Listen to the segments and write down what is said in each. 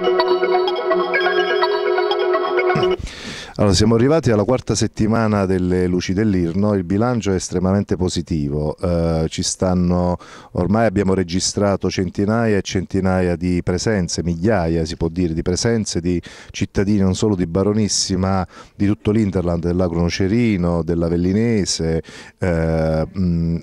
thank you Allora, siamo arrivati alla quarta settimana delle luci dell'Irno, il bilancio è estremamente positivo, eh, ci stanno, ormai abbiamo registrato centinaia e centinaia di presenze, migliaia si può dire di presenze di cittadini non solo di Baronissi ma di tutto l'Interland, dell'Agronocerino, dell'Avellinese, eh,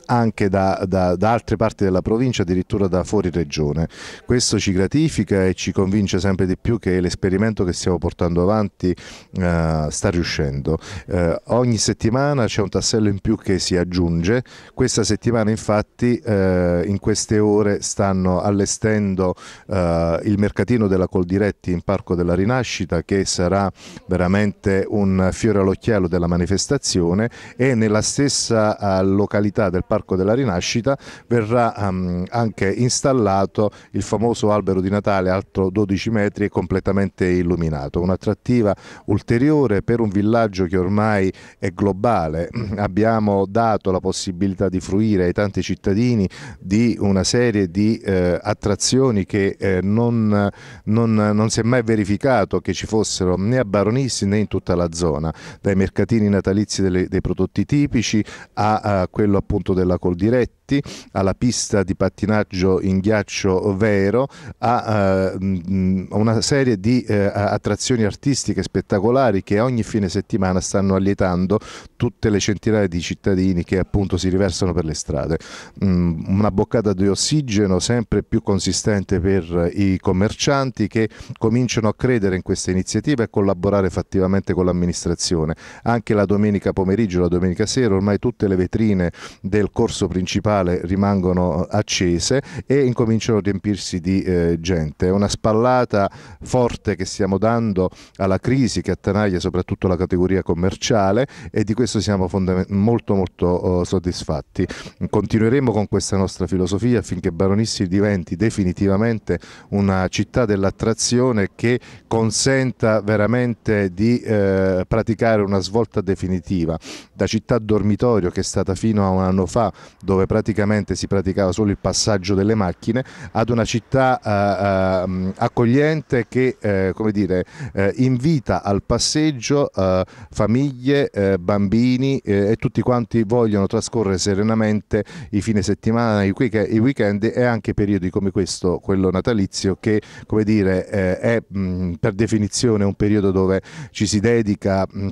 anche da, da, da altre parti della provincia, addirittura da fuori regione. Questo ci gratifica e ci convince sempre di più che l'esperimento che stiamo portando avanti eh, sta riuscendo. Eh, ogni settimana c'è un tassello in più che si aggiunge. Questa settimana infatti eh, in queste ore stanno allestendo eh, il mercatino della Coldiretti in Parco della Rinascita che sarà veramente un fiore all'occhiello della manifestazione e nella stessa eh, località del Parco della Rinascita verrà ehm, anche installato il famoso albero di Natale alto 12 metri e completamente illuminato. Un'attrattiva ulteriore oppure per un villaggio che ormai è globale. Abbiamo dato la possibilità di fruire ai tanti cittadini di una serie di eh, attrazioni che eh, non, non, non, si è mai verificato che ci fossero né a Baronissi né in tutta la zona, dai mercatini natalizi delle, dei prodotti tipici a, a quello appunto della Coldiretti Moretti alla pista di pattinaggio in ghiaccio Vero, a uh, eh, mm, mm, una serie di uh, attrazioni artistiche spettacolari che ogni fine settimana stanno allietando tutte le centinaia di cittadini che appunto si riversano per le strade. Um, una boccata di ossigeno sempre più consistente per eh, i commercianti che cominciano a credere in questa iniziativa e collaborare fattivamente con l'amministrazione. Anche la domenica pomeriggio, la domenica sera, ormai tutte le vetrine del corso principale centrale rimangono accese e incominciano a riempirsi di eh, gente. È una spallata forte che stiamo dando alla crisi che attanaglia soprattutto la categoria commerciale e di questo siamo molto molto eh, soddisfatti. Continueremo con questa nostra filosofia affinché Baronissi diventi definitivamente una città dell'attrazione che consenta veramente di eh, praticare una svolta definitiva da città dormitorio che è stata fino a un anno fa dove praticamente praticamente si praticava solo il passaggio delle macchine, ad una città eh, eh accogliente che eh, come dire, eh, invita al passeggio eh, famiglie, eh, bambini e tutti quanti vogliono trascorrere serenamente i fine settimana, i, week- i weekend e anche periodi come questo, quello natalizio, che come dire, è mh, mm, per definizione un periodo dove ci si dedica... Mh, mm,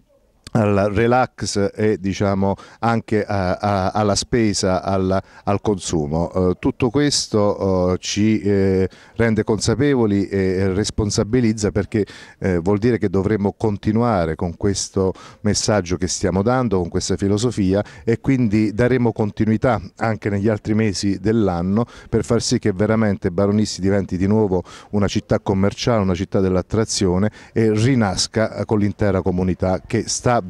al relax e diciamo, anche a, eh, a, alla spesa, al, al consumo. Uh, tutto questo uh, ci eh, rende consapevoli e responsabilizza perché eh, vuol dire che dovremmo continuare con questo messaggio che stiamo dando, con questa filosofia e quindi daremo continuità anche negli altri mesi dell'anno per far sì che veramente Baronissi diventi di nuovo una città commerciale, una città dell'attrazione e rinasca con l'intera comunità che sta